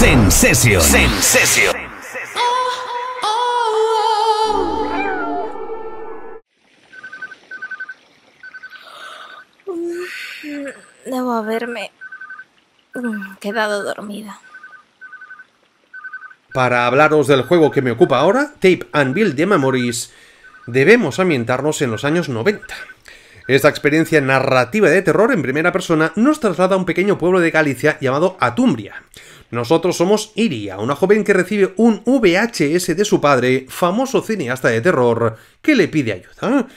Sensation. Debo haberme mm, quedado dormida. Para hablaros del juego que me ocupa ahora, Tape and Build the Memories, debemos ambientarnos en los años 90. Esta experiencia narrativa de terror en primera persona nos traslada a un pequeño pueblo de Galicia llamado Atumbria, nosotros somos Iria, una joven que recibe un VHS de su padre, famoso cineasta de terror, que le pide ayuda.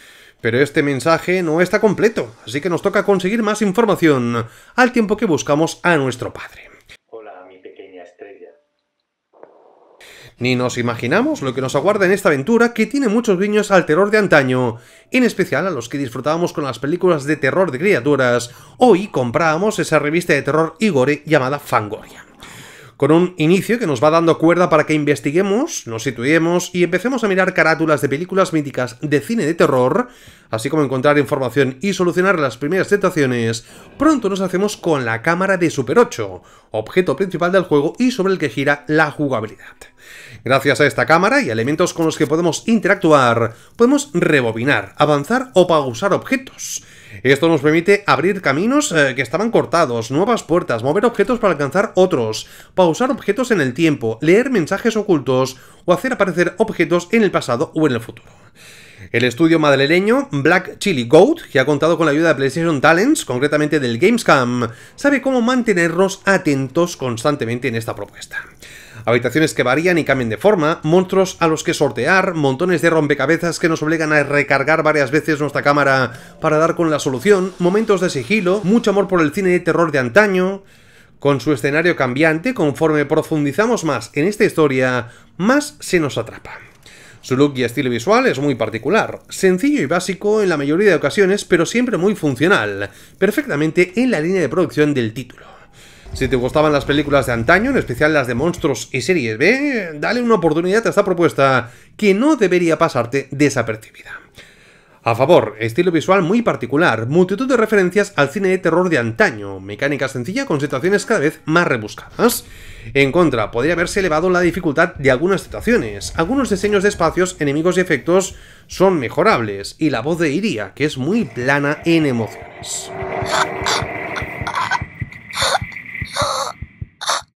Pero este mensaje no está completo, así que nos toca conseguir más información al tiempo que buscamos a nuestro padre. Hola, mi pequeña estrella. Ni nos imaginamos lo que nos aguarda en esta aventura que tiene muchos guiños al terror de antaño, en especial a los que disfrutábamos con las películas de terror de criaturas. Hoy comprábamos esa revista de terror Igore llamada Fangoria con un inicio que nos va dando cuerda para que investiguemos, nos situemos y empecemos a mirar carátulas de películas míticas de cine de terror, así como encontrar información y solucionar las primeras tentaciones, pronto nos hacemos con la cámara de Super 8, objeto principal del juego y sobre el que gira la jugabilidad. Gracias a esta cámara y elementos con los que podemos interactuar, podemos rebobinar, avanzar o pausar objetos. Esto nos permite abrir caminos eh, que estaban cortados, nuevas puertas, mover objetos para alcanzar otros, pausar objetos en el tiempo, leer mensajes ocultos o hacer aparecer objetos en el pasado o en el futuro. El estudio madrileño Black Chili Goat, que ha contado con la ayuda de PlayStation Talents, concretamente del Gamescam, sabe cómo mantenernos atentos constantemente en esta propuesta habitaciones que varían y cambian de forma, monstruos a los que sortear, montones de rompecabezas que nos obligan a recargar varias veces nuestra cámara para dar con la solución, momentos de sigilo, mucho amor por el cine de terror de antaño. Con su escenario cambiante, conforme profundizamos más en esta historia, más se nos atrapa. Su look y estilo visual es muy particular, sencillo y básico en la mayoría de ocasiones, pero siempre muy funcional, perfectamente en la línea de producción del título. Si te gustaban las películas de antaño, en especial las de monstruos y series B, dale una oportunidad a esta propuesta que no debería pasarte desapercibida. A favor, estilo visual muy particular, multitud de referencias al cine de terror de antaño, mecánica sencilla con situaciones cada vez más rebuscadas. En contra, podría haberse elevado la dificultad de algunas situaciones, algunos diseños de espacios, enemigos y efectos son mejorables, y la voz de Iria, que es muy plana en emociones.